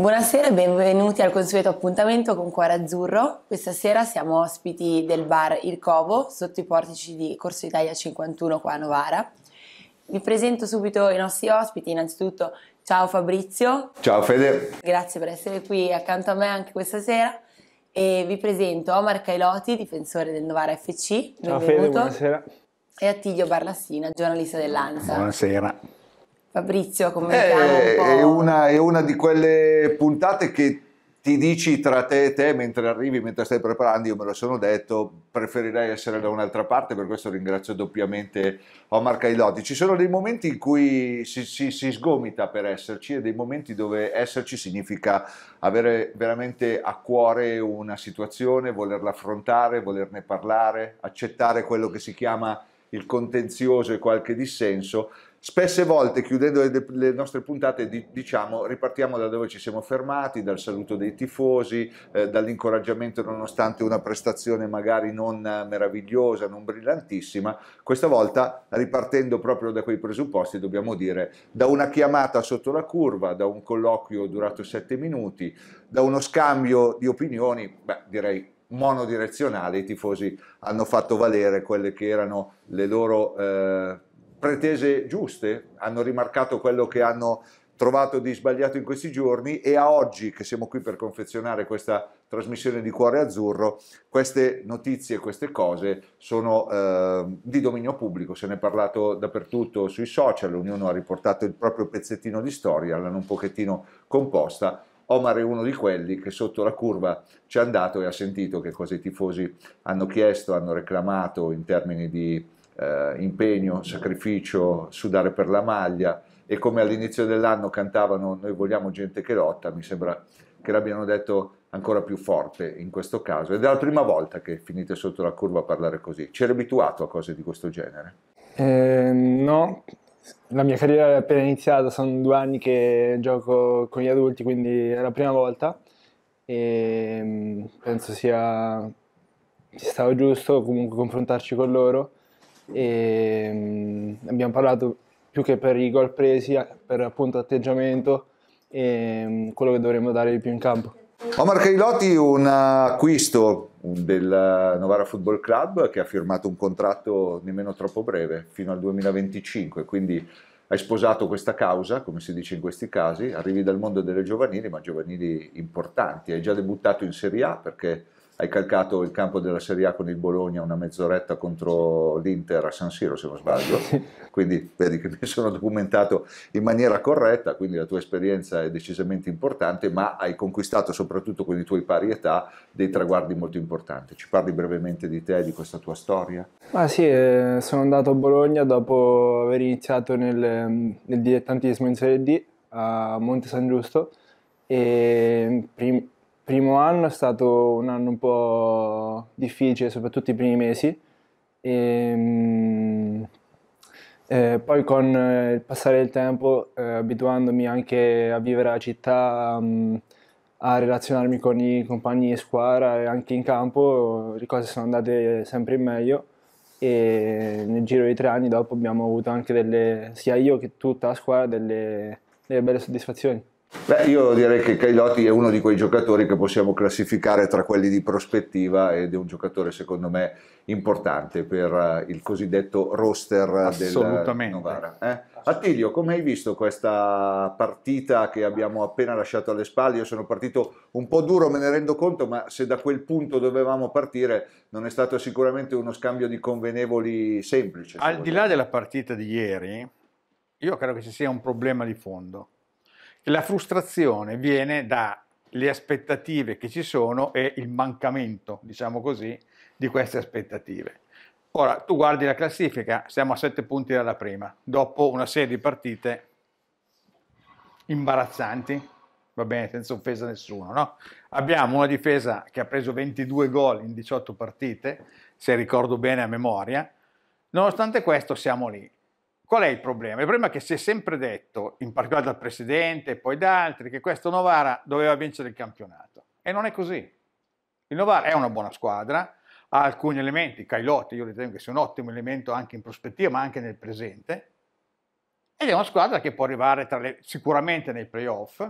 Buonasera e benvenuti al consueto appuntamento con Cuore Azzurro. Questa sera siamo ospiti del bar Il Covo sotto i portici di Corso Italia 51 qua a Novara. Vi presento subito i nostri ospiti. Innanzitutto, ciao Fabrizio. Ciao Fede. Grazie per essere qui accanto a me anche questa sera. E vi presento Omar Cailoti, difensore del Novara FC. Benvenuto. Ciao Fede, buonasera. E Attilio Barlassina, giornalista dell'ANSA. Buonasera. Fabrizio, come è, eh, un po'. È una, è una di quelle puntate che ti dici tra te e te mentre arrivi, mentre stai preparando, io me lo sono detto, preferirei essere da un'altra parte, per questo ringrazio doppiamente Omar Cailotti. Ci sono dei momenti in cui si, si, si, sgomita per esserci e dei momenti dove esserci significa avere veramente a cuore una situazione, volerla affrontare, volerne parlare, accettare quello che si chiama il contenzioso e qualche dissenso, Spesse volte, chiudendo le, le nostre puntate, di, diciamo, ripartiamo da dove ci siamo fermati, dal saluto dei tifosi, eh, dall'incoraggiamento nonostante una prestazione magari non meravigliosa, non brillantissima. Questa volta, ripartendo proprio da quei presupposti, dobbiamo dire, da una chiamata sotto la curva, da un colloquio durato sette minuti, da uno scambio di opinioni, beh, direi monodirezionale, i tifosi hanno fatto valere quelle che erano le loro... Eh, pretese giuste, hanno rimarcato quello che hanno trovato di sbagliato in questi giorni e a oggi che siamo qui per confezionare questa trasmissione di Cuore Azzurro, queste notizie, queste cose sono eh, di dominio pubblico, se ne è parlato dappertutto sui social, ognuno ha riportato il proprio pezzettino di storia, l'hanno un pochettino composta. Omar è uno di quelli che sotto la curva ci è andato e ha sentito che cosa i tifosi hanno chiesto, hanno reclamato in termini di eh, impegno, sacrificio, sudare per la maglia e come all'inizio dell'anno cantavano Noi vogliamo gente che lotta, mi sembra che l'abbiano detto ancora più forte in questo caso. Ed è la prima volta che finite sotto la curva a parlare così. ci eri abituato a cose di questo genere? Eh, no, la mia carriera è appena iniziata, sono due anni che gioco con gli adulti, quindi è la prima volta e ehm, penso sia stato giusto comunque confrontarci con loro e ehm, abbiamo parlato più che per i gol presi, per appunto atteggiamento e ehm, quello che dovremmo dare di più in campo. Omar Cailotti, un acquisto del Novara Football Club che ha firmato un contratto nemmeno troppo breve, fino al 2025, quindi hai sposato questa causa, come si dice in questi casi, arrivi dal mondo delle giovanili, ma giovanili importanti, hai già debuttato in Serie A perché hai calcato il campo della Serie A con il Bologna una mezz'oretta contro l'Inter a San Siro, se non sbaglio. Quindi vedi che mi sono documentato in maniera corretta, quindi la tua esperienza è decisamente importante, ma hai conquistato soprattutto con i tuoi pari età dei traguardi molto importanti. Ci parli brevemente di te, di questa tua storia? Ah sì, eh, sono andato a Bologna dopo aver iniziato nel, nel dilettantismo in Serie D a Monte San Giusto e prim- primo anno è stato un anno un po' difficile, soprattutto i primi mesi. E, ehm, eh, poi con eh, il passare del tempo, eh, abituandomi anche a vivere la città, mh, mm, a relazionarmi con i compagni di squadra e anche in campo, le cose sono andate sempre in meglio e nel giro di tre anni dopo abbiamo avuto anche delle, sia io che tutta la squadra delle, delle belle soddisfazioni. Beh, io direi che Cailotti è uno di quei giocatori che possiamo classificare tra quelli di prospettiva ed è un giocatore secondo me importante per eh, il cosiddetto roster del Novara. Eh? Attilio, come hai visto questa partita che abbiamo appena lasciato alle spalle? Io sono partito un po' duro, me ne rendo conto, ma se da quel punto dovevamo partire non è stato sicuramente uno scambio di convenevoli semplice. Al di là della partita di ieri, io credo che ci sia un problema di fondo la frustrazione viene dalle aspettative che ci sono e il mancamento, diciamo così, di queste aspettative. Ora, tu guardi la classifica, siamo a 7 punti dalla prima, dopo una serie di partite imbarazzanti, va bene, senza offesa a nessuno, no? Abbiamo una difesa che ha preso 22 gol in 18 partite, se ricordo bene a memoria, nonostante questo siamo lì. Qual è il problema? Il problema è che si è sempre detto, in particolare dal presidente e poi da altri, che questo Novara doveva vincere il campionato. E non è così. Il Novara è una buona squadra, ha alcuni elementi, Cailotti io ritengo che sia un ottimo elemento anche in prospettiva, ma anche nel presente, ed è una squadra che può arrivare le, sicuramente nei playoff,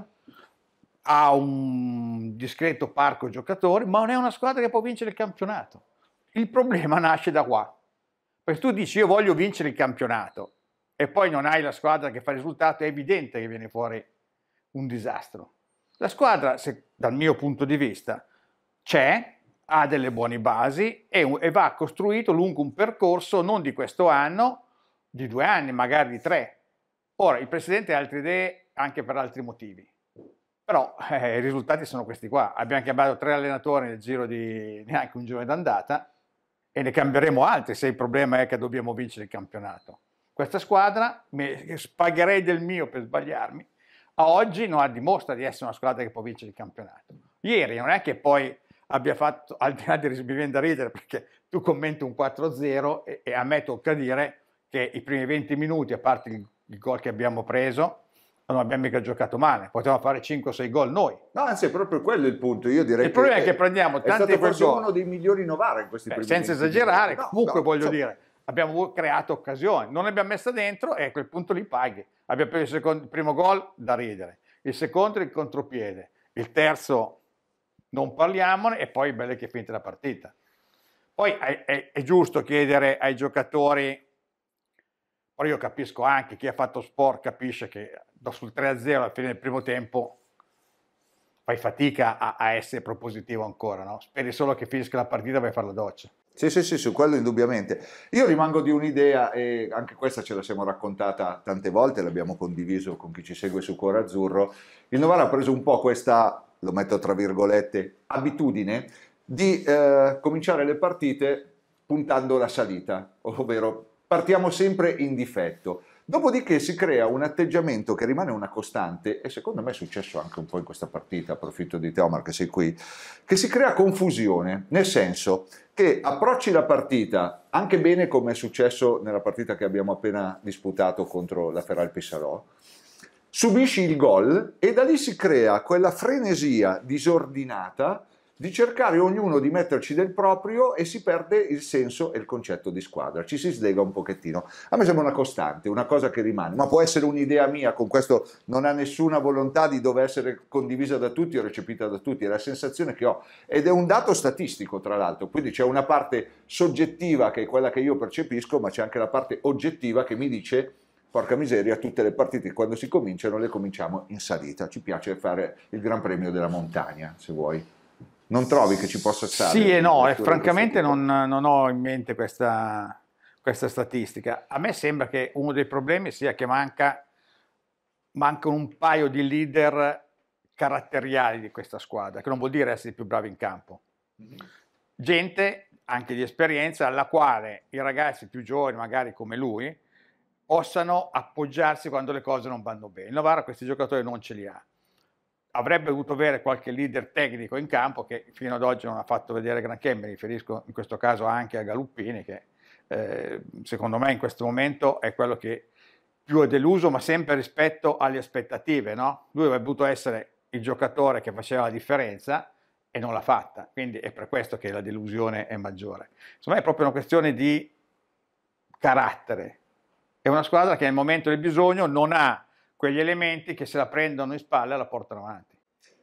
ha un discreto parco giocatori, ma non è una squadra che può vincere il campionato. Il problema nasce da qua, perché tu dici io voglio vincere il campionato, e poi non hai la squadra che fa risultato, è evidente che viene fuori un disastro. La squadra, se, dal mio punto di vista, c'è, ha delle buone basi e, e va costruito lungo un percorso non di questo anno, di due anni, magari di tre. Ora, il Presidente ha altre idee anche per altri motivi. Però eh, i risultati sono questi qua. Abbiamo chiamato tre allenatori nel giro di neanche un giorno d'andata e ne cambieremo altri se il problema è che dobbiamo vincere il campionato. Questa squadra, pagherei del mio per sbagliarmi, a oggi non ha dimostra di essere una squadra che può vincere il campionato. Ieri non è che poi abbia fatto, al di là di risbiviendo da ridere, perché tu commenti un 4-0 e, e, a me tocca dire che i primi 20 minuti, a parte il, il gol che abbiamo preso, non abbiamo mica giocato male, potevamo fare 5-6 gol noi. No, anzi, è proprio quello il punto. Io direi il problema è, è che prendiamo tanti gol. È stato uno dei migliori Novara in questi Beh, primi Senza esagerare, no, comunque no, voglio so, dire, abbiamo creato occasioni, non le abbiamo messe dentro e a quel punto li paghi. Abbiamo preso il, secondo, il primo gol da ridere, il secondo il contropiede, il terzo non parliamone e poi bello che è finita la partita. Poi è, è, è giusto chiedere ai giocatori però io capisco anche chi ha fatto sport capisce che sul 3-0 alla fine del primo tempo fai fatica a, a essere propositivo ancora, no? Speri solo che finisca la partita e vai a fare la doccia. Sì, sì, sì, su quello indubbiamente. Io rimango di un'idea e anche questa ce la siamo raccontata tante volte, l'abbiamo condiviso con chi ci segue su Cuore Azzurro. Il Novara ha preso un po' questa, lo metto tra virgolette, abitudine di eh, cominciare le partite puntando la salita, ovvero partiamo sempre in difetto. Dopodiché si crea un atteggiamento che rimane una costante, e secondo me è successo anche un po' in questa partita, approfitto di te Omar che sei qui, che si crea confusione, nel senso che approcci la partita anche bene come è successo nella partita che abbiamo appena disputato contro la Ferral Pissarò, subisci il gol e da lì si crea quella frenesia disordinata di cercare ognuno di metterci del proprio e si perde il senso e il concetto di squadra, ci si slega un pochettino. A me sembra una costante, una cosa che rimane, ma può essere un'idea mia, con questo non ha nessuna volontà di dover essere condivisa da tutti o recepita da tutti, è la sensazione che ho ed è un dato statistico tra l'altro, quindi c'è una parte soggettiva che è quella che io percepisco, ma c'è anche la parte oggettiva che mi dice porca miseria, tutte le partite quando si cominciano le cominciamo in salita, ci piace fare il Gran Premio della montagna, se vuoi non trovi che ci possa stare? Sì e no, e eh, francamente non, non, ho in mente questa, questa, statistica. A me sembra che uno dei problemi sia che manca, mancano un paio di leader caratteriali di questa squadra, che non vuol dire essere più bravi in campo. Mm-hmm. Gente anche di esperienza alla quale i ragazzi più giovani, magari come lui, possano appoggiarsi quando le cose non vanno bene. Il Novara questi giocatori non ce li ha avrebbe dovuto avere qualche leader tecnico in campo che fino ad oggi non ha fatto vedere granché, mi riferisco in questo caso anche a Galuppini che eh, secondo me in questo momento è quello che più è deluso ma sempre rispetto alle aspettative, no? lui avrebbe dovuto essere il giocatore che faceva la differenza e non l'ha fatta, quindi è per questo che la delusione è maggiore. Secondo me è proprio una questione di carattere, è una squadra che nel momento del bisogno non ha quegli elementi che se la prendono in spalla la portano avanti.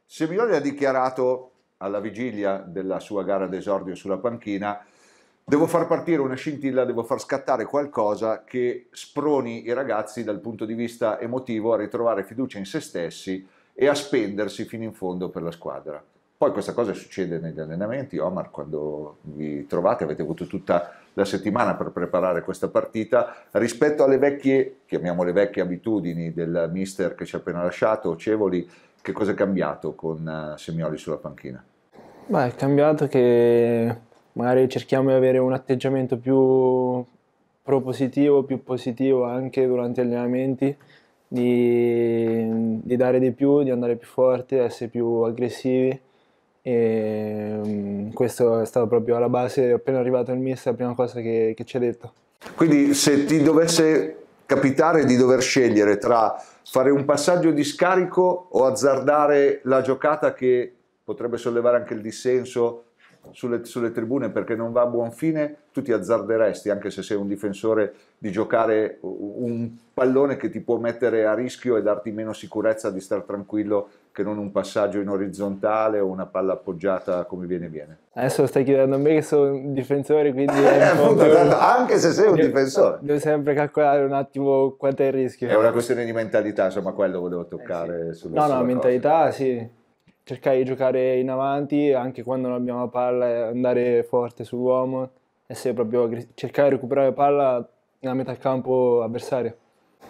Semioli ha dichiarato alla vigilia della sua gara d'esordio sulla panchina devo far partire una scintilla, devo far scattare qualcosa che sproni i ragazzi dal punto di vista emotivo a ritrovare fiducia in se stessi e a spendersi fino in fondo per la squadra. Poi questa cosa succede negli allenamenti, Omar, quando vi trovate, avete avuto tutta la settimana per preparare questa partita rispetto alle vecchie, chiamiamole vecchie abitudini del mister che ci ha appena lasciato, Cevoli, che cosa è cambiato con eh, Semioli sulla panchina? Beh, è cambiato che magari cerchiamo di avere un atteggiamento più propositivo, più positivo anche durante gli allenamenti, di, di dare di più, di andare più forte, essere più aggressivi e ehm, questo è stato proprio alla base, appena arrivato il mister, la prima cosa che, che ci ha detto. Quindi se ti dovesse capitare di dover scegliere tra fare un passaggio di scarico o azzardare la giocata che potrebbe sollevare anche il dissenso sulle, sulle, tribune perché non va a buon fine, tu ti azzarderesti, anche se sei un difensore, di giocare un pallone che ti può mettere a rischio e darti meno sicurezza di star tranquillo che non un passaggio in orizzontale o una palla appoggiata come viene viene. Adesso lo stai chiedendo a me che sono un difensore, quindi... Eh, appunto, un... anche se sei un difensore. Devo sempre calcolare un attimo quanto è il rischio. È una questione di mentalità, insomma, quello volevo toccare. Eh sì. sulla, no, sulla no, mentalità cosa. sì. Cercare di giocare in avanti, anche quando non abbiamo la palla, eh, andare forte sull'uomo, essere proprio, cercare di recuperare la palla nella metà campo avversario.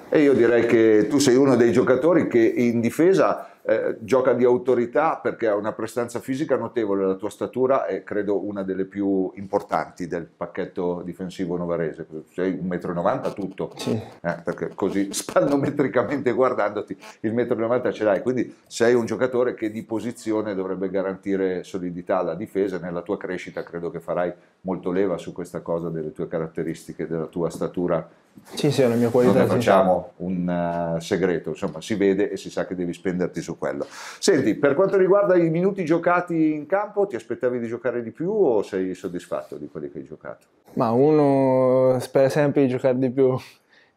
E io direi che tu sei uno dei giocatori che in difesa eh, gioca di autorità perché ha una prestanza fisica notevole, la tua statura è credo una delle più importanti del pacchetto difensivo novarese, sei 1,90 m tutto, sì. eh, perché così spannometricamente guardandoti il 1,90 m ce l'hai, quindi sei un giocatore che di posizione dovrebbe garantire solidità alla difesa, nella tua crescita credo che farai molto leva su questa cosa delle tue caratteristiche, della tua statura. Sì, sì, è una mia qualità. Non facciamo un uh, segreto, insomma, si vede e si sa che devi spenderti su quello. Senti, per quanto riguarda i minuti giocati in campo, ti aspettavi di giocare di più o sei soddisfatto di quelli che hai giocato? Ma uno spera sempre di giocare di più.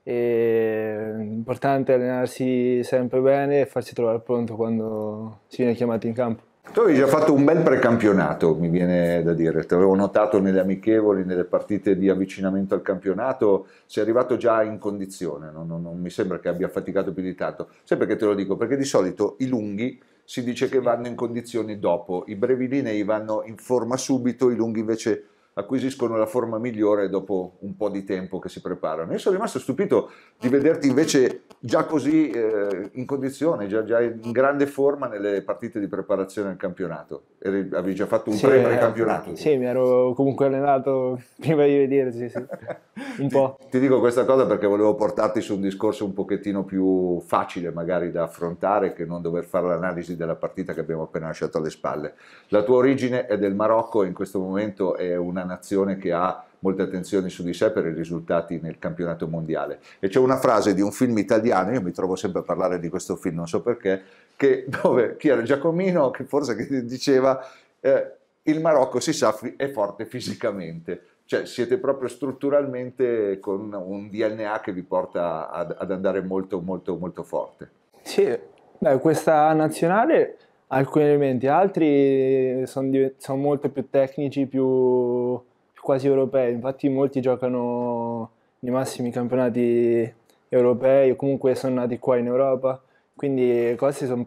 È importante allenarsi sempre bene e farsi trovare pronto quando si viene chiamati in campo. Tu avevi già fatto un bel precampionato, mi viene da dire, ti avevo notato nelle amichevoli, nelle partite di avvicinamento al campionato, sei arrivato già in condizione, non, non, non mi sembra che abbia faticato più di tanto. Sai perché te lo dico? Perché di solito i lunghi si dice che vanno in condizioni dopo, i brevi linei vanno in forma subito, i lunghi invece acquisiscono la forma migliore dopo un po' di tempo che si preparano. Io sono rimasto stupito di vederti invece già così eh, in condizione, già, già, in grande forma nelle partite di preparazione al campionato? Eri, avevi già fatto un sì, eh, pre-campionato? Sì, mi ero comunque allenato prima di vedere, sì, sì. un po'. Ti, ti, dico questa cosa perché volevo portarti su un discorso un pochettino più facile magari da affrontare che non dover fare l'analisi della partita che abbiamo appena lasciato alle spalle. La tua origine è del Marocco e in questo momento è una nazione che ha molta attenzione su di sé per i risultati nel campionato mondiale. E c'è una frase di un film italiano, io mi trovo sempre a parlare di questo film, non so perché, che, dove chi era Giacomino, che forse che diceva eh, il Marocco si sa è forte fisicamente, cioè siete proprio strutturalmente con un DNA che vi porta ad, ad andare molto molto molto forte. Sì, beh, questa nazionale alcuni elementi, altri sono, sono molto più tecnici, più quasi europei, infatti molti giocano nei massimi campionati europei o comunque sono nati qua in Europa, quindi le cose sono,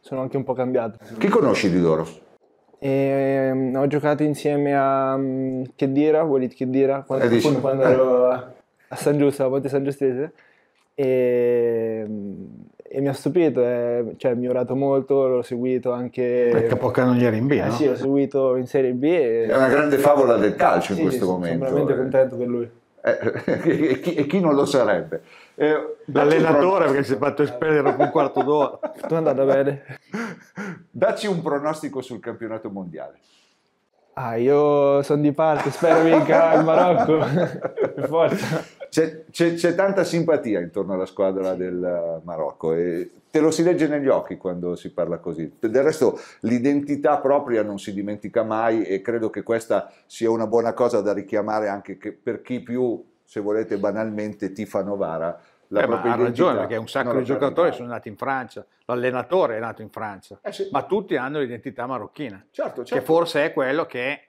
sono anche un po' cambiate. Chi conosci di loro? E, ehm, ho giocato insieme a Chedira, mm, Walid Chedira, quando, eh, appunto, quando ero a San Giusto, a Ponte San Giustese, e, ehm, e mi ha stupito, eh, cioè, mi ha orato molto, l'ho seguito anche... Perché non era in B, eh, no? Sì, l'ho seguito in Serie B. E... È una grande favola del calcio sì, in questo sì, momento. Sono veramente eh. contento per lui. Eh, e, chi, e, chi, non lo sarebbe? Eh, L'allenatore perché si è fatto espellere un quarto d'ora. Tutto è andato bene. Dacci un pronostico sul campionato mondiale. Ah, io sono di parte, spero vinca il Marocco. Forza c'è, c'è, c'è, tanta simpatia intorno alla squadra del Marocco e te lo si legge negli occhi quando si parla così. Del resto l'identità propria non si dimentica mai e credo che questa sia una buona cosa da richiamare anche per chi più, se volete banalmente, tifa Novara. La eh, ma ha ragione perché un sacco di giocatori sono nati in Francia, l'allenatore è nato in Francia, eh sì. ma tutti hanno l'identità marocchina, certo, certo. che forse è quello che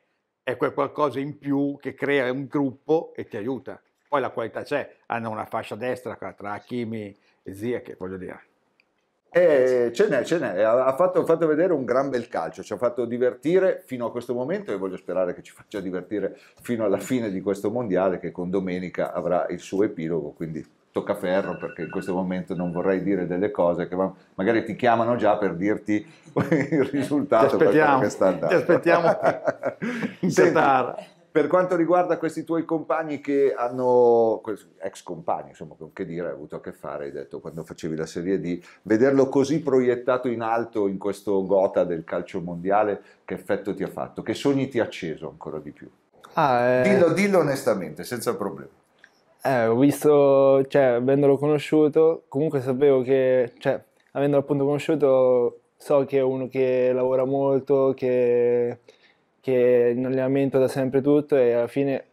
è quel qualcosa in più che crea un gruppo e ti aiuta. Poi la qualità c'è, hanno una fascia destra tra Kimi e Zia, che voglio dire. Eh, ce n'è, ce n'è, ha fatto, fatto, vedere un gran bel calcio, ci ha fatto divertire fino a questo momento e voglio sperare che ci faccia divertire fino alla fine di questo mondiale che con domenica avrà il suo epilogo, quindi tocca ferro perché in questo momento non vorrei dire delle cose che magari ti chiamano già per dirti il risultato. Ti aspettiamo, ti aspettiamo in Qatar. Per quanto riguarda questi tuoi compagni che hanno, ex compagni, insomma, con che dire, hai avuto a che fare, hai detto, quando facevi la Serie D, vederlo così proiettato in alto in questo gota del calcio mondiale, che effetto ti ha fatto? Che sogni ti ha acceso ancora di più? Ah, eh... dillo, dillo onestamente, senza problemi. Eh, ho visto, cioè, avendolo conosciuto, comunque sapevo che, cioè, avendolo appunto conosciuto, so che è uno che lavora molto, che che in allenamento da sempre tutto e alla fine,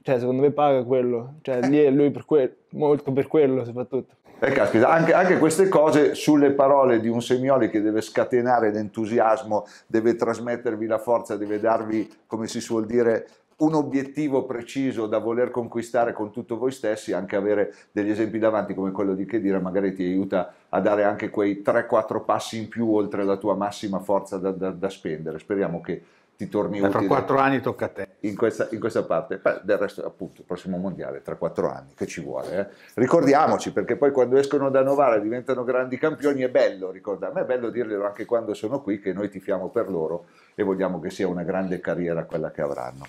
cioè, secondo me paga quello, cioè lì è lui per quello, molto per quello soprattutto. E eh, caspita, anche, anche, queste cose sulle parole di un Semioli che deve scatenare l'entusiasmo, deve trasmettervi la forza, deve darvi, come si suol dire, un obiettivo preciso da voler conquistare con tutto voi stessi, anche avere degli esempi davanti come quello di Chedira magari ti aiuta a dare anche quei 3-4 passi in più oltre la tua massima forza da, da, da spendere. Speriamo che ti torni Ma utile. Tra quattro anni tocca a te. In questa, in questa parte, Beh, del resto appunto, il prossimo mondiale, tra quattro anni, che ci vuole. Eh? Ricordiamoci, perché poi quando escono da Novara diventano grandi campioni, è bello ricordarmi, è bello dirglielo anche quando sono qui, che noi tifiamo per loro e vogliamo che sia una grande carriera quella che avranno.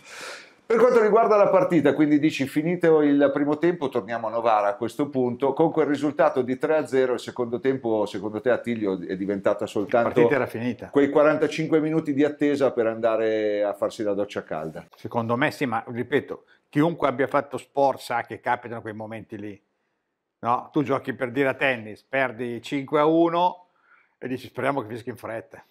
Per quanto riguarda la partita, quindi dici finito il primo tempo, torniamo a Novara a questo punto, con quel risultato di 3-0 il secondo tempo, secondo te Attilio è diventata soltanto... La era finita. Quei 45 minuti di attesa per andare a farsi la doccia calda. Secondo me sì, ma ripeto, chiunque abbia fatto sport sa che capitano quei momenti lì. No? Tu giochi per dire a tennis, perdi 5-1 e dici speriamo che fischi in fretta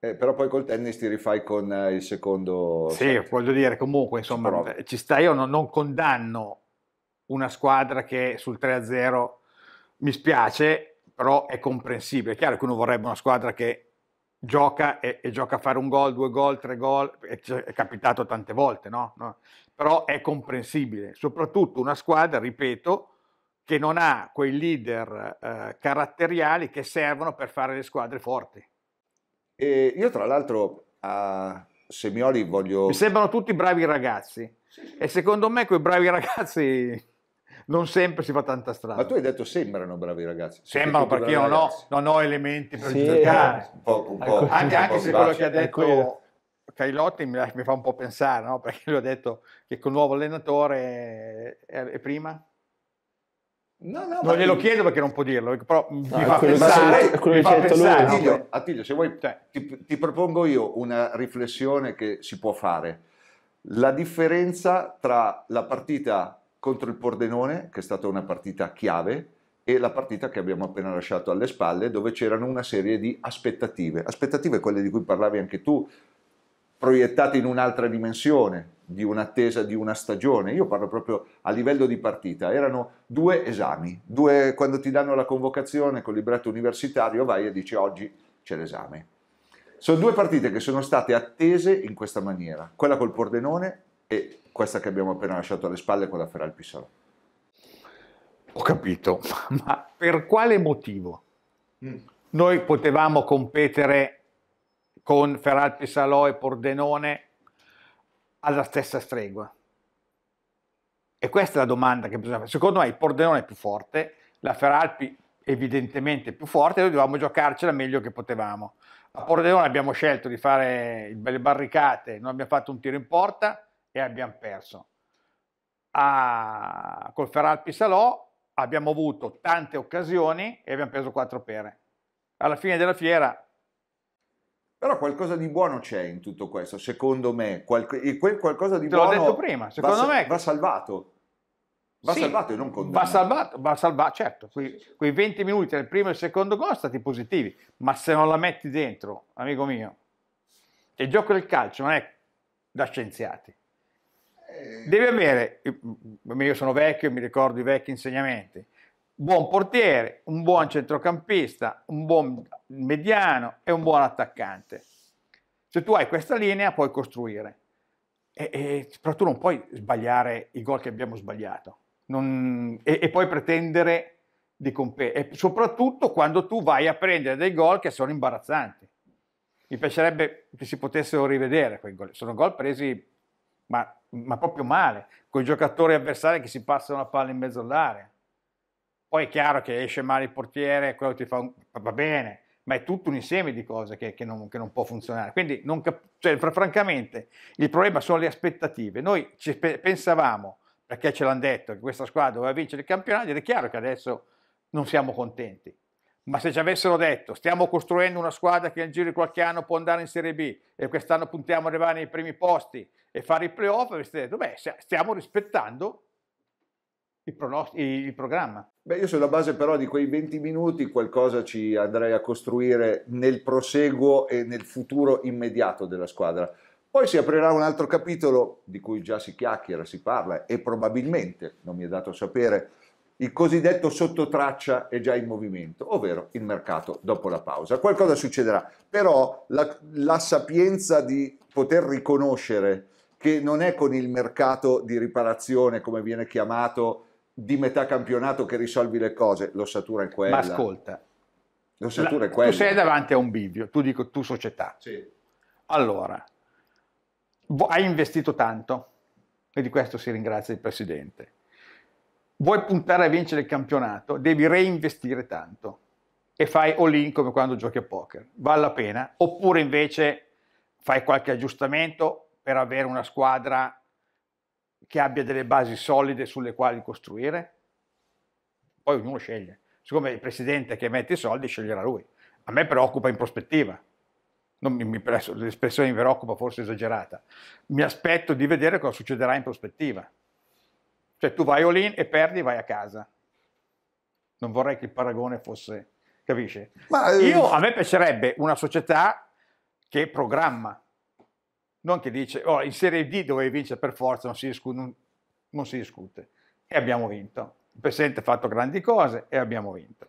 eh, però poi col tennis ti rifai con eh, il secondo. Sì, set. voglio dire, comunque, insomma, Prova. Eh, ci sta. Io non, non, condanno una squadra che sul 3-0 mi spiace, però è comprensibile. È chiaro che uno vorrebbe una squadra che gioca e, e gioca a fare un gol, due gol, tre gol, è, è capitato tante volte, no? no? Però è comprensibile, soprattutto una squadra, ripeto, che non ha quei leader eh, caratteriali che servono per fare le squadre forti. E io tra l'altro a Semioli voglio... Mi sembrano tutti bravi ragazzi e secondo me quei bravi ragazzi non sempre si fa tanta strada. Ma tu hai detto sembrano bravi ragazzi. Sembrano perché io non ho, non ho, elementi per sì, giudicare. Eh, un po', un po', ecco. anche, un anche po se quello che ha detto ecco. Cailotti mi, mi, fa un po' pensare, no? perché lui ha detto che con il nuovo allenatore è, è prima No, no, non glielo chiedo perché non può dirlo, ecco, però mi ah, fa pensare, che, mi fa pensare. Attilio, Attilio, se vuoi, cioè, ti, ti propongo io una riflessione che si può fare. La differenza tra la partita contro il Pordenone, che è stata una partita chiave, e la partita che abbiamo appena lasciato alle spalle, dove c'erano una serie di aspettative. Aspettative quelle di cui parlavi anche tu, proiettate in un'altra dimensione, di un'attesa di una stagione. Io parlo proprio a livello di partita. Erano due esami, due, quando ti danno la convocazione col libretto universitario vai e dici oggi c'è l'esame. Sono due partite che sono state attese in questa maniera, quella col Pordenone e questa che abbiamo appena lasciato alle spalle, con la Feral Pissarò. Ho capito, ma per quale motivo? Mm. Noi potevamo competere con Feralpi Salò e Pordenone alla stessa stregua? E questa è la domanda che bisogna fare. Secondo me il Pordenone è più forte, la Feralpi evidentemente più forte, noi dovevamo giocarcela meglio che potevamo. A Pordenone abbiamo scelto di fare le barricate, non abbiamo fatto un tiro in porta e abbiamo perso. A, col Feralpi Salò abbiamo avuto tante occasioni e abbiamo preso quattro pere. Alla fine della fiera però qualcosa di buono c'è in tutto questo, secondo me. Qualche, quel qualcosa di Te buono. L'ho detto prima, secondo va, me. Va salvato. Va sì, salvato e non condannato. Va salvato, va salvato certo. Quei, quei, 20 minuti del primo e il secondo gol sono stati positivi, ma se non la metti dentro, amico mio, il gioco del calcio non è da scienziati. Eh. Devi avere, io sono vecchio, mi ricordo i vecchi insegnamenti, buon portiere, un buon centrocampista, un buon mediano e un buon attaccante. Se tu hai questa linea puoi costruire, e, e, però tu non puoi sbagliare i gol che abbiamo sbagliato non, e, e, poi pretendere di competere, soprattutto quando tu vai a prendere dei gol che sono imbarazzanti. Mi piacerebbe che si potessero rivedere quei gol, sono gol presi ma, ma proprio male, con i giocatori avversari che si passano la palla in mezzo all'area poi è chiaro che esce male il portiere, quello ti fa un... va bene, ma è tutto un insieme di cose che, che, non, che non, può funzionare. Quindi, non cap- cioè, francamente, il problema sono le aspettative. Noi ci pe- pensavamo, perché ce l'hanno detto, che questa squadra doveva vincere il campionato, ed è chiaro che adesso non siamo contenti. Ma se ci avessero detto, stiamo costruendo una squadra che nel giro di qualche anno può andare in Serie B e quest'anno puntiamo ad arrivare nei primi posti e fare i playoff, avreste detto, beh, stiamo rispettando il, pronost- il programma. Beh, io sulla base però di quei 20 minuti qualcosa ci andrei a costruire nel proseguo e nel futuro immediato della squadra. Poi si aprirà un altro capitolo di cui già si chiacchiera, si parla e probabilmente, non mi è dato sapere, il cosiddetto sottotraccia è già in movimento, ovvero il mercato dopo la pausa. Qualcosa succederà, però la, la sapienza di poter riconoscere che non è con il mercato di riparazione, come viene chiamato, di metà campionato che risolvi le cose, l'ossatura è quella. Ma ascolta, l'ossatura è quella. Tu sei davanti a un bivio, tu dico tu società. Sì. Allora, hai investito tanto e di questo si ringrazia il presidente. Vuoi puntare a vincere il campionato, devi reinvestire tanto e fai all-in come quando giochi a poker. Vale la pena? Oppure invece fai qualche aggiustamento per avere una squadra che abbia delle basi solide sulle quali costruire? Poi ognuno sceglie. Siccome il presidente che mette i soldi sceglierà lui. A me preoccupa in prospettiva. l'espressione mi preoccupa forse esagerata. Mi aspetto di vedere cosa succederà in prospettiva. Cioè tu vai all e perdi vai a casa. Non vorrei che il paragone fosse, Capisce? Ma, eh, Io, a me piacerebbe una società che programma, non che dice, oh, in Serie D dove vince per forza, non si, discute, non, non si discute. E abbiamo vinto. Il presidente ha fatto grandi cose e abbiamo vinto.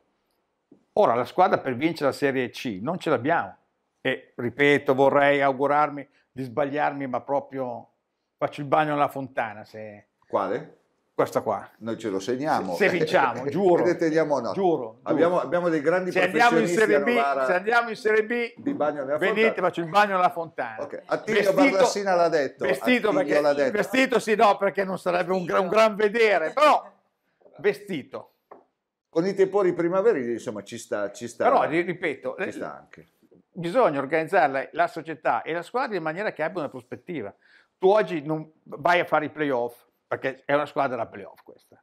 Ora la squadra per vincere la Serie C non ce l'abbiamo. E ripeto, vorrei augurarmi di sbagliarmi, ma proprio faccio il bagno alla fontana. Se... Quale? Questa qua. Noi ce lo segniamo. Se, se vinciamo, giuro. e teniamo no. Giuro. Abbiamo, giuro. abbiamo dei grandi se andiamo in Serie B, Se andiamo in Serie B, di bagno nella venite, fontana. faccio il bagno alla fontana. Okay. Attilio vestito, Barlassina l'ha detto. Vestito, perché, l'ha detto. vestito sì, no, perché non sarebbe un, un gran vedere, però vestito. Con i tempori primaverili, insomma, ci sta. Ci sta però, ripeto, ci sta anche. bisogna organizzare la società e la squadra in maniera che abbia una prospettiva. Tu oggi non vai a fare i playoff, perché è una squadra da playoff questa.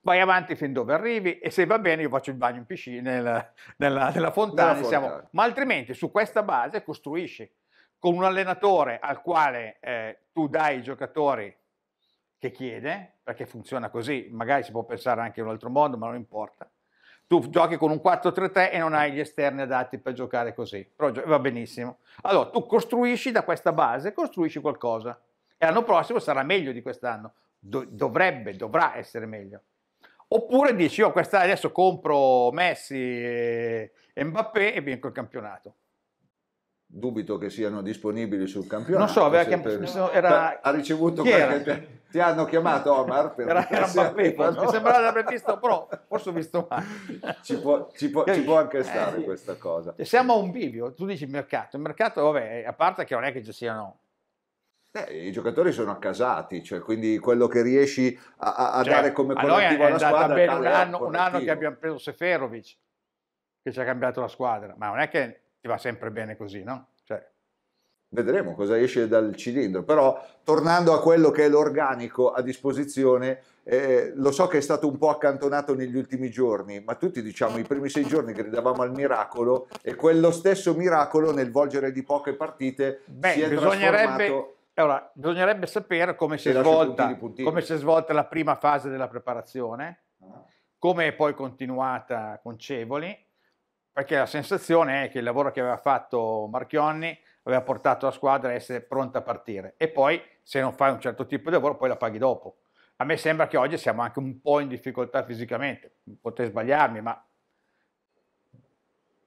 Vai avanti fin dove arrivi e se va bene io faccio il bagno in piscina nella, nella, nella fontana, siamo, ma altrimenti su questa base costruisci con un allenatore al quale eh, tu dai i giocatori che chiede, perché funziona così, magari si può pensare anche in un altro modo, ma non importa. Tu giochi con un 4-3-3 e non hai gli esterni adatti per giocare così, però va benissimo. Allora, tu costruisci da questa base, costruisci qualcosa e l'anno prossimo sarà meglio di quest'anno, Do- dovrebbe, dovrà essere meglio. Oppure dici, io oh, quest'anno adesso compro Messi e Mbappé e vinco il campionato. Dubito che siano disponibili sul campionato. Non so, aveva chiam- per... era... ha ricevuto qualche... Ti hanno chiamato Omar per era, era Mbappé, no? mi sembrava l'avrei visto, però forse ho visto male. Ci può, ci può, ci può anche eh, stare eh, questa cosa. Siamo a un bivio, tu dici mercato, il mercato, vabbè, a parte che non è che ci siano eh, I giocatori sono accasati, cioè, quindi quello che riesci a, a cioè, dare come collettivo alla squadra... Bene un, anno, un anno che abbiamo preso Seferovic, che ci ha cambiato la squadra, ma non è che ti va sempre bene così, no? Cioè... Vedremo cosa esce dal cilindro, però tornando a quello che è l'organico a disposizione, eh, lo so che è stato un po' accantonato negli ultimi giorni, ma tutti diciamo i primi sei giorni gridavamo al miracolo e quello stesso miracolo nel volgere di poche partite Beh, si è bisognerebbe, allora, bisognerebbe sapere come si, è svolta, puntini, puntini. come si è svolta la prima fase della preparazione, ah. come è poi continuata con Cevoli, perché la sensazione è che il lavoro che aveva fatto Marchionni aveva portato la squadra a essere pronta a partire e poi se non fai un certo tipo di lavoro poi la paghi dopo. A me sembra che oggi siamo anche un po' in difficoltà fisicamente, potrei sbagliarmi, ma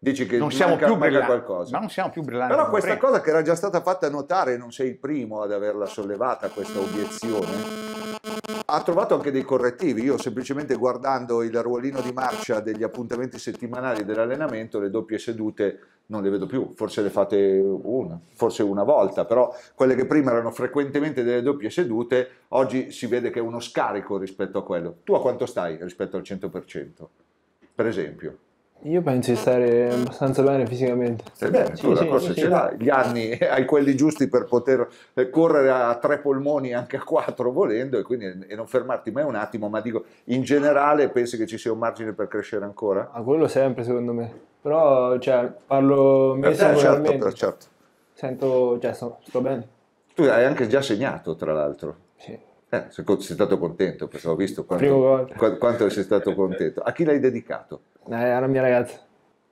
Dici che non siamo manca, più manca qualcosa. Ma non siamo più brillanti. Però questa prego. cosa che era già stata fatta notare, non sei il primo ad averla sollevata questa obiezione, ha trovato anche dei correttivi. Io semplicemente guardando il ruolino di marcia degli appuntamenti settimanali dell'allenamento, le doppie sedute non le vedo più, forse le fate una, forse una volta, però quelle che prima erano frequentemente delle doppie sedute, oggi si vede che è uno scarico rispetto a quello. Tu a quanto stai rispetto al 100%, per esempio? Io penso di stare abbastanza bene fisicamente. Stai bene, sì, tu sì, la sì, ce l'hai, gli anni hai quelli giusti per poter eh, correre a tre polmoni, anche a quattro volendo, e quindi e non fermarti mai un attimo, ma dico, in generale pensi che ci sia un margine per crescere ancora? A ah, quello sempre, secondo me. Però, cioè, parlo me eh, sicuramente. Eh, certo, certo. Sento, cioè, sto, sto bene. Tu hai anche già segnato, tra l'altro. Sì. Eh, sei stato contento, perché ho visto quanto, qu- quanto sei stato contento. A chi l'hai dedicato? Eh, alla mia ragazza.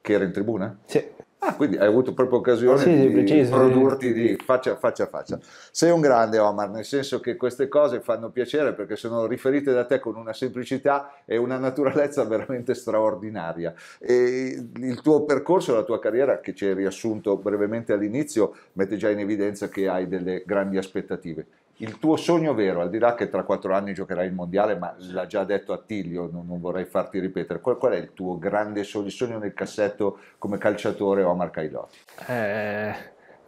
Che era in tribuna? Sì. Ah, quindi hai avuto proprio occasione sì, di preciso, produrti sì. di faccia, a faccia a faccia. Sei un grande Omar, nel senso che queste cose fanno piacere perché sono riferite da te con una semplicità e una naturalezza veramente straordinaria. E il tuo percorso, la tua carriera, che ci hai riassunto brevemente all'inizio, mette già in evidenza che hai delle grandi aspettative il tuo sogno vero, al di là che tra quattro anni giocherai il mondiale, ma l'ha già detto Attilio, non, non vorrei farti ripetere, qual, qual, è il tuo grande sogno, sogno nel cassetto come calciatore Omar a Eh,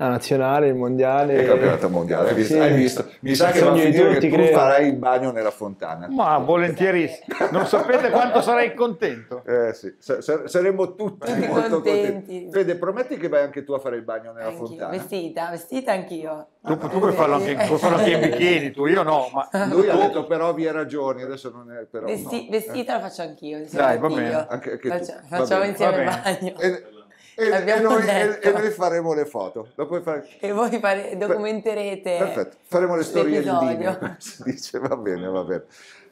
la nazionale, il mondiale. Il campionato mondiale, hai, sì. hai visto? Mi sa che va a finire che tu credo. farai il bagno nella fontana. Ma volentieri, non sapete quanto sarei contento. Eh sì, saremo tutti, tutti molto contenti. contenti. Fede, prometti che vai anche tu a fare il bagno nella anch'io. fontana. Vestita, vestita anch'io. Tu, tu puoi farlo anche, puoi farlo anche in bikini, tu, io no. Ma... Lui ha detto però vi hai ragioni, adesso non è però Vesti, no. Vestita eh. la faccio anch'io. Dai, va bene. Anche, anche facciamo, facciamo va bene. insieme il bagno. E, eh, e, e, noi, e, e, noi, faremo le foto. Fare... E voi fare, documenterete. Perfetto, faremo le storie in Si dice, va bene, va bene.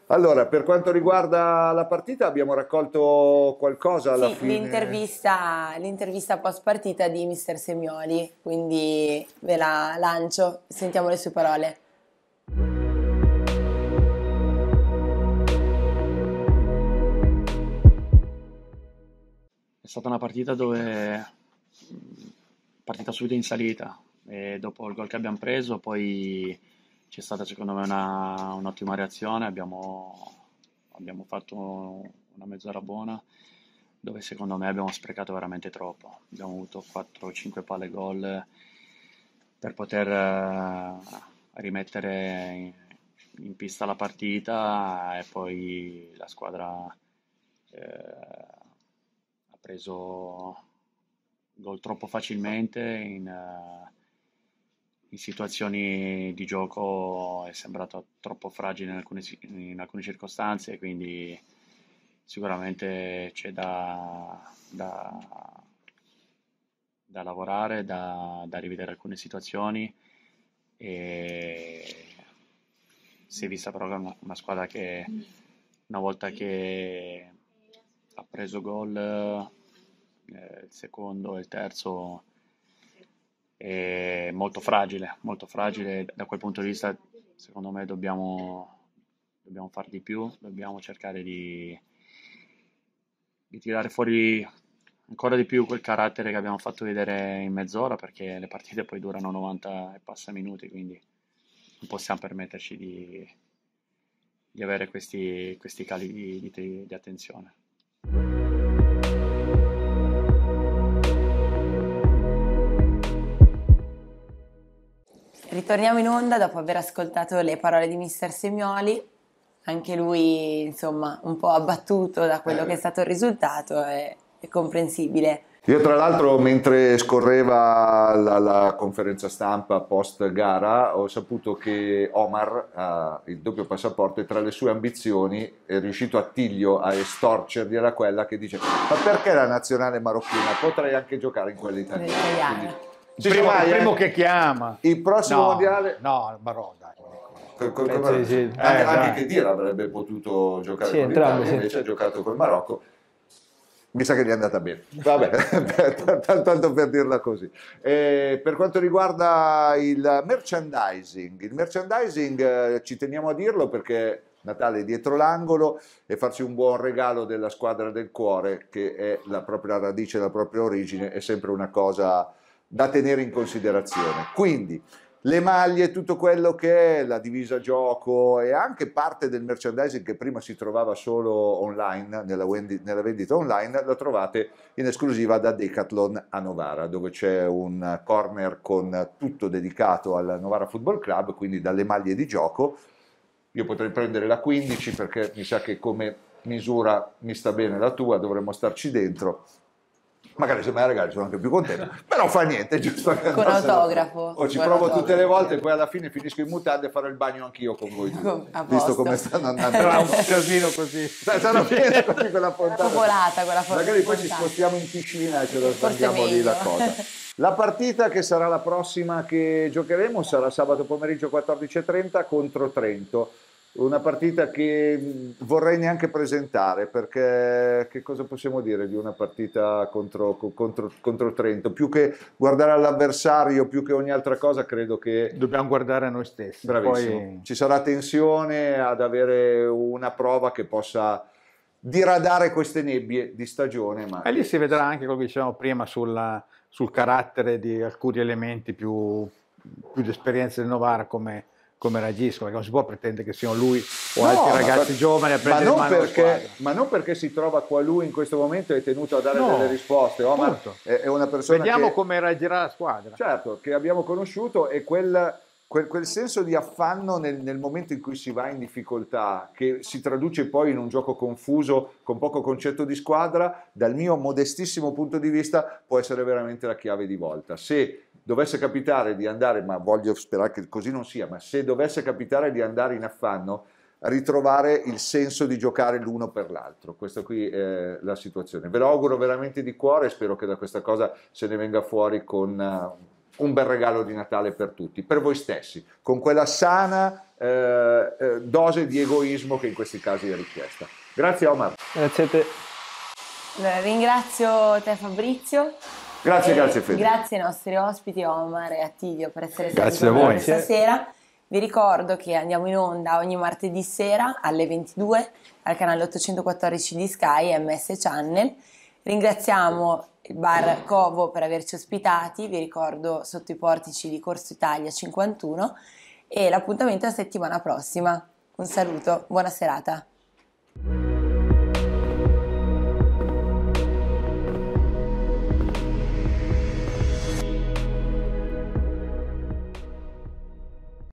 Allora, per quanto riguarda la partita, abbiamo raccolto qualcosa alla sì, fine. L'intervista, l'intervista post partita di Mister Semioli, quindi ve la lancio, sentiamo le sue parole. È stata una partita dove partita subito in salita e dopo il gol che abbiamo preso poi c'è stata secondo me una, un'ottima reazione, abbiamo, abbiamo fatto una mezz'ora buona dove secondo me abbiamo sprecato veramente troppo, abbiamo avuto 4-5 palle gol per poter eh, rimettere in, in pista la partita e poi la squadra eh, preso gol troppo facilmente in, uh, in, situazioni di gioco è sembrato troppo fragile in alcune, in alcune circostanze quindi sicuramente c'è da, da, da lavorare da, da, rivedere alcune situazioni e si è vista però una, una squadra che una volta che ha preso gol eh, il secondo e il terzo è molto fragile, molto fragile, da quel punto di vista secondo me dobbiamo, dobbiamo fare di più, dobbiamo cercare di, di tirare fuori ancora di più quel carattere che abbiamo fatto vedere in mezz'ora perché le partite poi durano 90 e passa minuti, quindi non possiamo permetterci di, di avere questi, questi cali di, di, di attenzione. Ritorniamo in onda dopo aver ascoltato le parole di mister Semioli, anche lui insomma un po' abbattuto da quello eh. che è eh. stato il risultato, è, è comprensibile. Io tra l'altro mentre scorreva la, la, conferenza stampa post gara ho saputo che Omar ha il doppio passaporto e tra le sue ambizioni è riuscito a Tiglio a estorcergli era quella che dice ma perché la nazionale marocchina potrei anche giocare in quella italiana? Sì, primo, vai, primo eh. che chiama. Il prossimo no, mondiale... No, Barò, dai. Col, col, Penso, eh, col... Sì. Anche, eh, anche che Dira avrebbe potuto giocare sì, con l'Italia, sì. invece ha giocato col Marocco. Mi sa che gli è andata bene, vabbè, tanto per dirla così. Eh, per quanto riguarda il merchandising, il merchandising eh, ci teniamo a dirlo perché Natale è dietro l'angolo e farsi un buon regalo della squadra del cuore che è la propria radice, la propria origine, è sempre una cosa da tenere in considerazione. Quindi le maglie, tutto quello che è la divisa gioco e anche parte del merchandising che prima si trovava solo online, nella, vendi- nella vendita online, la trovate in esclusiva da Decathlon a Novara, dove c'è un corner con tutto dedicato al Novara Football Club, quindi dalle maglie di gioco. Io potrei prendere la 15 perché mi sa che come misura mi sta bene la tua, dovremmo starci dentro magari se mai ragazzi sono anche più contento, però fa niente, giusto? Che con autografo. O ci provo autografo. tutte le volte e poi alla fine finisco in mutande e farò il bagno anch'io con voi, due, visto come stanno andando. Sarà un casino così. Sarà bene così quella fontana. Popolata quella fontana. Magari poi ci spostiamo in piscina e ce la sbagliamo lì la cosa. La partita che sarà la prossima che giocheremo sarà sabato pomeriggio 14.30 contro Trento una partita che vorrei neanche presentare perché che cosa possiamo dire di una partita contro, contro, contro Trento? Più che guardare all'avversario, più che ogni altra cosa, credo che... Dobbiamo guardare a noi stessi. Bravissimo. Poi... Ci sarà tensione ad avere una prova che possa diradare queste nebbie di stagione. Ma... E lì si vedrà anche quello che dicevamo prima sulla, sul carattere di alcuni elementi più, più di esperienza del Novara come come reagiscono, perché non si può pretendere che siano lui o no, altri ragazzi per, giovani a prendere ma non, perché, ma non perché si trova qua lui in questo momento e è tenuto a dare no, delle risposte, oh, certo. è, è, una persona Vediamo che, come reagirà la squadra. Certo, che abbiamo conosciuto e quel, quel, quel senso di affanno nel, nel, momento in cui si va in difficoltà, che si traduce poi in un gioco confuso, con poco concetto di squadra, dal mio modestissimo punto di vista può essere veramente la chiave di volta. Se dovesse capitare di andare, ma voglio sperare che così non sia, ma se dovesse capitare di andare in affanno, ritrovare il senso di giocare l'uno per l'altro. Questa qui è la situazione. Ve lo auguro veramente di cuore e spero che da questa cosa se ne venga fuori con eh, un bel regalo di Natale per tutti, per voi stessi, con quella sana uh, dose di egoismo che in questi casi è richiesta. Grazie Omar. Grazie a te. ringrazio te Fabrizio. Grazie, e grazie Fede. Grazie ai nostri ospiti Omar e Attilio per essere stati con noi stasera. Vi ricordo che andiamo in onda ogni martedì sera alle 22 al canale 814 di Sky MS Channel. Ringraziamo il bar Covo per averci ospitati, vi ricordo sotto i portici di Corso Italia 51 e l'appuntamento è la settimana prossima. Un saluto, buona serata.